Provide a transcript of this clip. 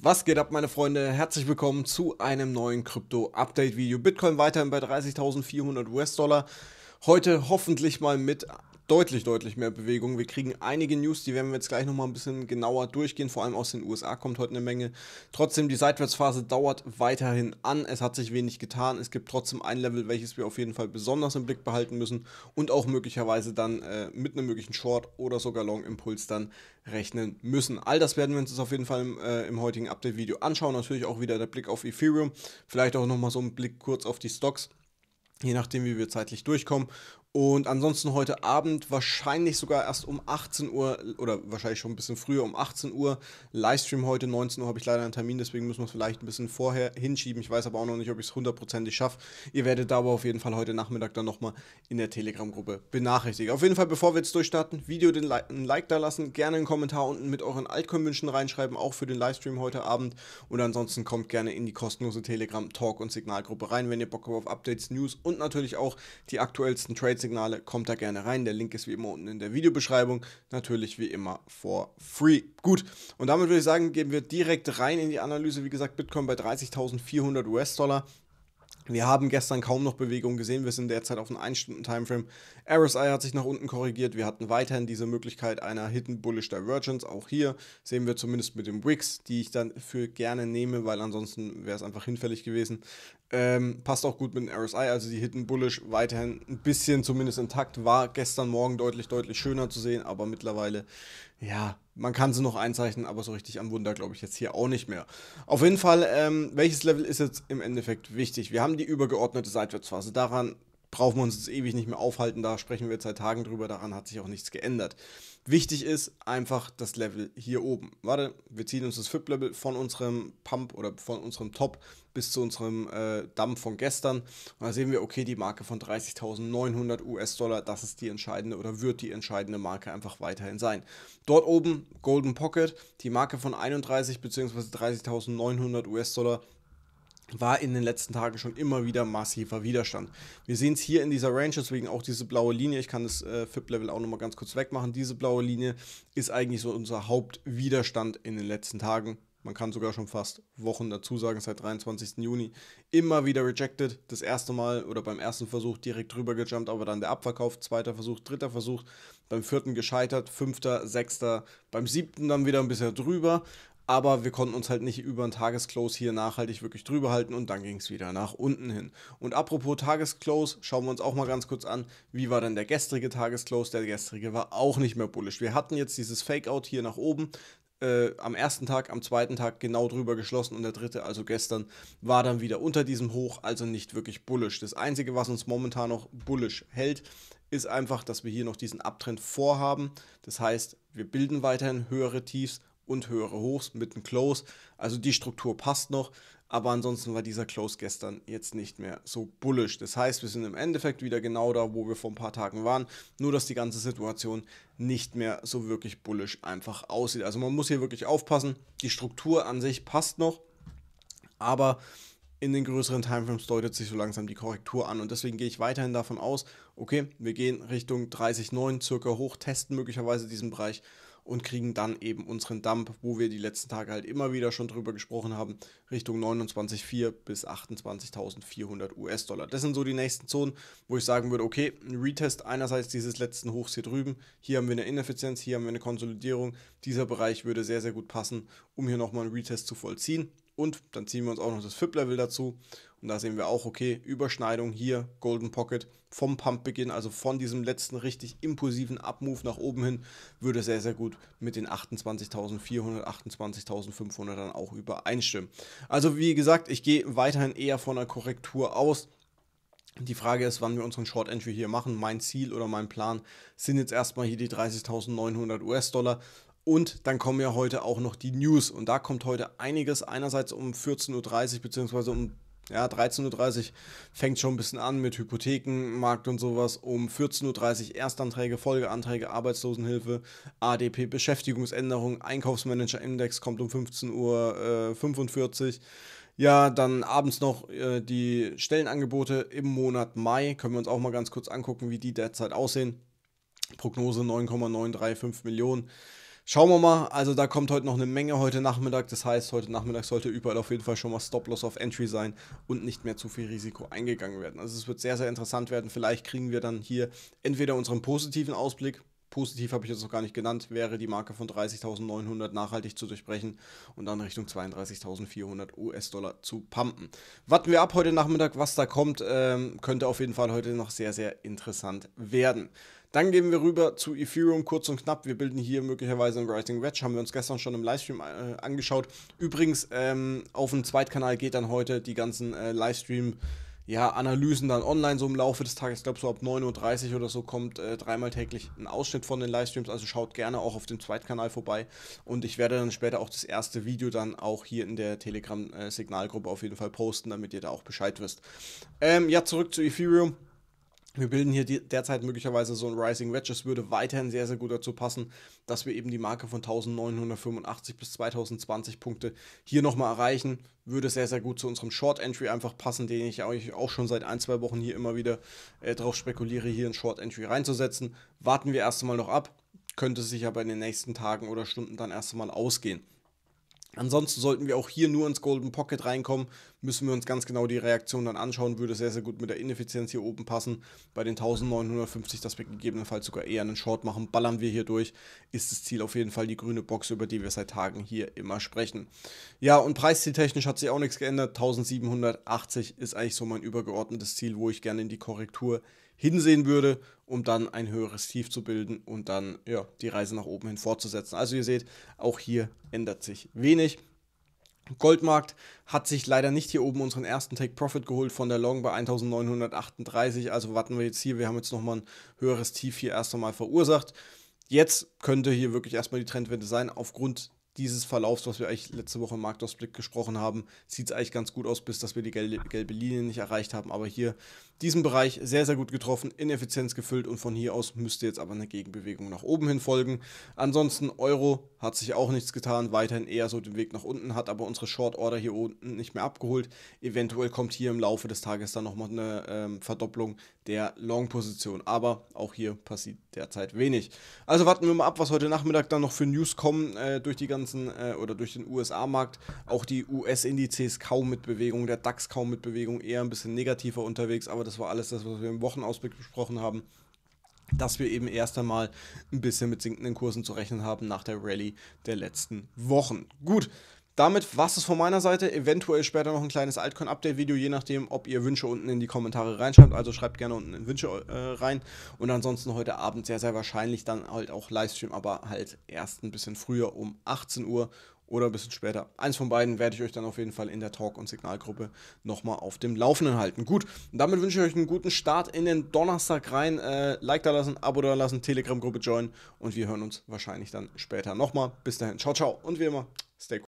Was geht ab, meine Freunde? Herzlich willkommen zu einem neuen Krypto-Update-Video. Bitcoin weiterhin bei 30.400 US-Dollar. Heute hoffentlich mal mit deutlich, deutlich mehr Bewegung. Wir kriegen einige News, die werden wir jetzt gleich nochmal ein bisschen genauer durchgehen. Vor allem aus den USA kommt heute eine Menge. Trotzdem, die Seitwärtsphase dauert weiterhin an. Es hat sich wenig getan. Es gibt trotzdem ein Level, welches wir auf jeden Fall besonders im Blick behalten müssen und auch möglicherweise dann äh, mit einem möglichen Short- oder sogar Long-Impuls dann rechnen müssen. All das werden wir uns jetzt auf jeden Fall im, äh, im heutigen Update-Video anschauen. Natürlich auch wieder der Blick auf Ethereum. Vielleicht auch nochmal so ein Blick kurz auf die Stocks je nachdem, wie wir zeitlich durchkommen. Und ansonsten heute Abend wahrscheinlich sogar erst um 18 Uhr oder wahrscheinlich schon ein bisschen früher um 18 Uhr. Livestream heute 19 Uhr habe ich leider einen Termin, deswegen müssen wir es vielleicht ein bisschen vorher hinschieben. Ich weiß aber auch noch nicht, ob ich es hundertprozentig schaffe. Ihr werdet aber auf jeden Fall heute Nachmittag dann nochmal in der Telegram-Gruppe benachrichtigt. Auf jeden Fall, bevor wir jetzt durchstarten, Video den Like, ein Like da lassen, gerne einen Kommentar unten mit euren altcoin wünschen reinschreiben, auch für den Livestream heute Abend. Und ansonsten kommt gerne in die kostenlose Telegram-Talk- und Signalgruppe rein, wenn ihr Bock habt auf Updates, News und natürlich auch die aktuellsten Trades Signale, kommt da gerne rein. Der Link ist wie immer unten in der Videobeschreibung. Natürlich wie immer for free. Gut, und damit würde ich sagen, gehen wir direkt rein in die Analyse. Wie gesagt, Bitcoin bei 30.400 US-Dollar. Wir haben gestern kaum noch Bewegung gesehen. Wir sind derzeit auf einem 1-Stunden-Timeframe. RSI hat sich nach unten korrigiert. Wir hatten weiterhin diese Möglichkeit einer Hidden Bullish Divergence. Auch hier sehen wir zumindest mit dem Wix, die ich dann für gerne nehme, weil ansonsten wäre es einfach hinfällig gewesen. Ähm, passt auch gut mit dem RSI. Also die Hidden Bullish weiterhin ein bisschen zumindest intakt. War gestern Morgen deutlich, deutlich schöner zu sehen, aber mittlerweile ja, man kann sie noch einzeichnen, aber so richtig am Wunder glaube ich jetzt hier auch nicht mehr. Auf jeden Fall, ähm, welches Level ist jetzt im Endeffekt wichtig? Wir haben die übergeordnete Seitwärtsphase. Also daran brauchen wir uns jetzt ewig nicht mehr aufhalten, da sprechen wir jetzt seit Tagen drüber, daran hat sich auch nichts geändert. Wichtig ist einfach das Level hier oben. Warte, wir ziehen uns das FIP-Level von unserem Pump oder von unserem Top bis zu unserem äh, Damm von gestern. Und da sehen wir, okay, die Marke von 30.900 US-Dollar, das ist die entscheidende oder wird die entscheidende Marke einfach weiterhin sein. Dort oben Golden Pocket, die Marke von 31 bzw. 30.900 US-Dollar, war in den letzten Tagen schon immer wieder massiver Widerstand. Wir sehen es hier in dieser Range, deswegen auch diese blaue Linie. Ich kann das äh, FIP-Level auch nochmal ganz kurz wegmachen. Diese blaue Linie ist eigentlich so unser Hauptwiderstand in den letzten Tagen. Man kann sogar schon fast Wochen dazu sagen, seit 23. Juni. Immer wieder rejected. Das erste Mal oder beim ersten Versuch direkt drüber gejumpt, aber dann der Abverkauf. Zweiter Versuch, dritter Versuch. Beim vierten gescheitert, fünfter, sechster. Beim siebten dann wieder ein bisschen drüber. Aber wir konnten uns halt nicht über ein Tagesclose hier nachhaltig wirklich drüber halten und dann ging es wieder nach unten hin. Und apropos Tagesclose, schauen wir uns auch mal ganz kurz an, wie war denn der gestrige Tagesclose? Der gestrige war auch nicht mehr bullish. Wir hatten jetzt dieses Fakeout hier nach oben. Äh, am ersten Tag, am zweiten Tag genau drüber geschlossen und der dritte, also gestern, war dann wieder unter diesem Hoch, also nicht wirklich bullish. Das Einzige, was uns momentan noch bullish hält, ist einfach, dass wir hier noch diesen Abtrend vorhaben. Das heißt, wir bilden weiterhin höhere Tiefs und höhere Hochs mit einem Close. Also die Struktur passt noch, aber ansonsten war dieser Close gestern jetzt nicht mehr so bullish. Das heißt, wir sind im Endeffekt wieder genau da, wo wir vor ein paar Tagen waren, nur dass die ganze Situation nicht mehr so wirklich bullish einfach aussieht. Also man muss hier wirklich aufpassen, die Struktur an sich passt noch, aber in den größeren Timeframes deutet sich so langsam die Korrektur an und deswegen gehe ich weiterhin davon aus, okay, wir gehen Richtung 30,9 circa hoch, testen möglicherweise diesen Bereich und kriegen dann eben unseren Dump, wo wir die letzten Tage halt immer wieder schon drüber gesprochen haben, Richtung 29.4 bis 28.400 US-Dollar. Das sind so die nächsten Zonen, wo ich sagen würde, okay, ein Retest einerseits dieses letzten Hochs hier drüben, hier haben wir eine Ineffizienz, hier haben wir eine Konsolidierung, dieser Bereich würde sehr, sehr gut passen, um hier nochmal einen Retest zu vollziehen. Und dann ziehen wir uns auch noch das FIP-Level dazu. Und da sehen wir auch, okay, Überschneidung hier, Golden Pocket vom Pumpbeginn, also von diesem letzten richtig impulsiven Up-Move nach oben hin, würde sehr, sehr gut mit den 28.400, 28.500 dann auch übereinstimmen. Also wie gesagt, ich gehe weiterhin eher von einer Korrektur aus. Die Frage ist, wann wir unseren Short Entry hier machen. Mein Ziel oder mein Plan sind jetzt erstmal hier die 30.900 US-Dollar. Und dann kommen ja heute auch noch die News. Und da kommt heute einiges. Einerseits um 14.30 Uhr beziehungsweise um ja, 13.30 Uhr fängt schon ein bisschen an mit Hypothekenmarkt und sowas. Um 14.30 Uhr Erstanträge, Folgeanträge, Arbeitslosenhilfe, ADP, Beschäftigungsänderung, Einkaufsmanager-Index kommt um 15.45 Uhr. Ja, dann abends noch äh, die Stellenangebote im Monat Mai. Können wir uns auch mal ganz kurz angucken, wie die derzeit aussehen. Prognose 9,935 Millionen. Schauen wir mal, also da kommt heute noch eine Menge heute Nachmittag. Das heißt, heute Nachmittag sollte überall auf jeden Fall schon mal Stop-Loss auf Entry sein und nicht mehr zu viel Risiko eingegangen werden. Also es wird sehr, sehr interessant werden. Vielleicht kriegen wir dann hier entweder unseren positiven Ausblick, positiv habe ich jetzt noch gar nicht genannt, wäre die Marke von 30.900 nachhaltig zu durchbrechen und dann Richtung 32.400 US-Dollar zu pumpen. Warten wir ab heute Nachmittag, was da kommt. Ähm, könnte auf jeden Fall heute noch sehr, sehr interessant werden. Dann gehen wir rüber zu Ethereum, kurz und knapp. Wir bilden hier möglicherweise ein Rising Wedge, haben wir uns gestern schon im Livestream äh, angeschaut. Übrigens, ähm, auf dem Zweitkanal geht dann heute die ganzen äh, Livestream- ja, Analysen dann online, so im Laufe des Tages, ich glaube so ab 9.30 Uhr oder so kommt äh, dreimal täglich ein Ausschnitt von den Livestreams, also schaut gerne auch auf dem Zweitkanal vorbei und ich werde dann später auch das erste Video dann auch hier in der Telegram-Signalgruppe äh, auf jeden Fall posten, damit ihr da auch Bescheid wisst. Ähm, ja, zurück zu Ethereum. Wir bilden hier derzeit möglicherweise so ein Rising Wedge. Es würde weiterhin sehr, sehr gut dazu passen, dass wir eben die Marke von 1985 bis 2020 Punkte hier nochmal erreichen. Würde sehr, sehr gut zu unserem Short Entry einfach passen, den ich auch schon seit ein, zwei Wochen hier immer wieder äh, darauf spekuliere, hier ein Short Entry reinzusetzen. Warten wir erst einmal noch ab. Könnte sich aber in den nächsten Tagen oder Stunden dann erst einmal ausgehen. Ansonsten sollten wir auch hier nur ins Golden Pocket reinkommen, müssen wir uns ganz genau die Reaktion dann anschauen. Würde sehr, sehr gut mit der Ineffizienz hier oben passen. Bei den 1950, dass wir gegebenenfalls sogar eher einen Short machen, ballern wir hier durch. Ist das Ziel auf jeden Fall die grüne Box, über die wir seit Tagen hier immer sprechen. Ja, und preiszieltechnisch hat sich auch nichts geändert. 1780 ist eigentlich so mein übergeordnetes Ziel, wo ich gerne in die Korrektur hinsehen würde, um dann ein höheres Tief zu bilden und dann ja, die Reise nach oben hin fortzusetzen. Also ihr seht, auch hier ändert sich wenig. Goldmarkt hat sich leider nicht hier oben unseren ersten Take Profit geholt von der Long bei 1938. Also warten wir jetzt hier. Wir haben jetzt nochmal ein höheres Tief hier erst einmal verursacht. Jetzt könnte hier wirklich erstmal die Trendwende sein, aufgrund dieses Verlaufs, was wir eigentlich letzte Woche im Marktausblick gesprochen haben, sieht es eigentlich ganz gut aus, bis dass wir die gelbe, gelbe Linie nicht erreicht haben. Aber hier diesen Bereich sehr, sehr gut getroffen, Ineffizienz gefüllt und von hier aus müsste jetzt aber eine Gegenbewegung nach oben hin folgen. Ansonsten Euro hat sich auch nichts getan, weiterhin eher so den Weg nach unten, hat aber unsere Short Order hier unten nicht mehr abgeholt. Eventuell kommt hier im Laufe des Tages dann nochmal eine ähm, Verdopplung der Long-Position. Aber auch hier passiert derzeit wenig. Also warten wir mal ab, was heute Nachmittag dann noch für News kommen äh, durch die ganzen äh, oder durch den USA-Markt. Auch die US-Indizes kaum mit Bewegung, der DAX kaum mit Bewegung, eher ein bisschen negativer unterwegs. Aber das war alles das, was wir im Wochenausblick besprochen haben dass wir eben erst einmal ein bisschen mit sinkenden Kursen zu rechnen haben nach der Rallye der letzten Wochen. Gut, damit war es von meiner Seite. Eventuell später noch ein kleines Altcoin-Update-Video, je nachdem, ob ihr Wünsche unten in die Kommentare reinschreibt. Also schreibt gerne unten in Wünsche äh, rein. Und ansonsten heute Abend sehr, sehr wahrscheinlich dann halt auch Livestream, aber halt erst ein bisschen früher um 18 Uhr oder ein bisschen später. Eins von beiden werde ich euch dann auf jeden Fall in der Talk- und Signalgruppe nochmal auf dem Laufenden halten. Gut, damit wünsche ich euch einen guten Start in den Donnerstag rein. Äh, like da lassen, Abo da lassen, Telegram-Gruppe joinen und wir hören uns wahrscheinlich dann später nochmal. Bis dahin, ciao, ciao und wie immer, stay cool.